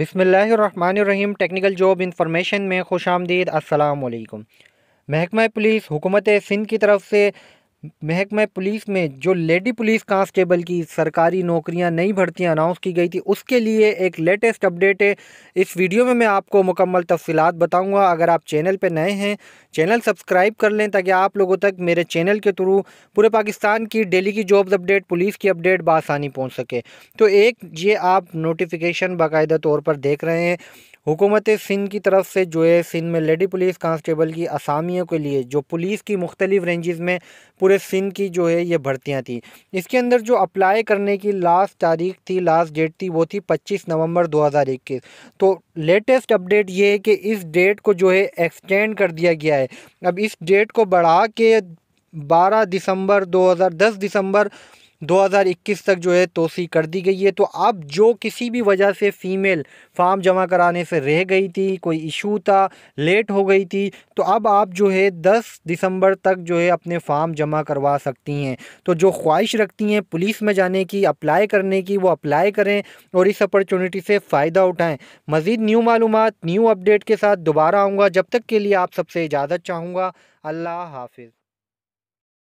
बिसमीम technical job information में खुश आमदीद असलकम महकमा पुलिस हुकूमत सिंध की तरफ से महकमा पुलिस में जो लेडी पुलिस कांस्टेबल की सरकारी नौकरियां नई भर्ती अनाउंस की गई थी उसके लिए एक लेटेस्ट अपडेट है इस वीडियो में मैं आपको मुकम्मल तफसीत बताऊंगा अगर आप चैनल पर नए हैं चैनल सब्सक्राइब कर लें ताकि आप लोगों तक मेरे चैनल के थ्रू पूरे पाकिस्तान की डेली की जॉब्स अपडेट पुलिस की अपडेट बसानी पहुँच सके तो एक ये आप नोटिफिकेशन बाकायदा तौर पर देख रहे हैं हुकूमत सिंध की तरफ से जो है सिंध में लेडी पुलिस कांस्टेबल की असामियों के लिए जो पुलिस की मुख्तलिफ रेंजेस में पूरे सिंध की जो है ये भर्तियाँ थी इसके अंदर जो अप्लाई करने की लास्ट तारीख थी लास्ट डेट थी वो थी पच्चीस नवंबर 2021 तो लेटेस्ट अपडेट ये है कि इस डेट को जो है एक्सटेंड कर दिया गया है अब इस डेट को बढ़ा के बारह दिसंबर दस दिसंबर 2021 तक जो है तोसी कर दी गई है तो अब जो किसी भी वजह से फ़ीमेल फार्म जमा कराने से रह गई थी कोई इशू था लेट हो गई थी तो अब आप जो है 10 दिसंबर तक जो है अपने फार्म जमा करवा सकती हैं तो जो ख्वाहिश रखती हैं पुलिस में जाने की अप्लाई करने की वो अप्लाई करें और इस अपॉर्चुनिटी से फ़ायदा उठाएँ मज़ीद न्यू मालूम न्यू अपडेट के साथ दोबारा आऊँगा जब तक के लिए आप सबसे इजाज़त चाहूँगा अल्लाह हाफिज़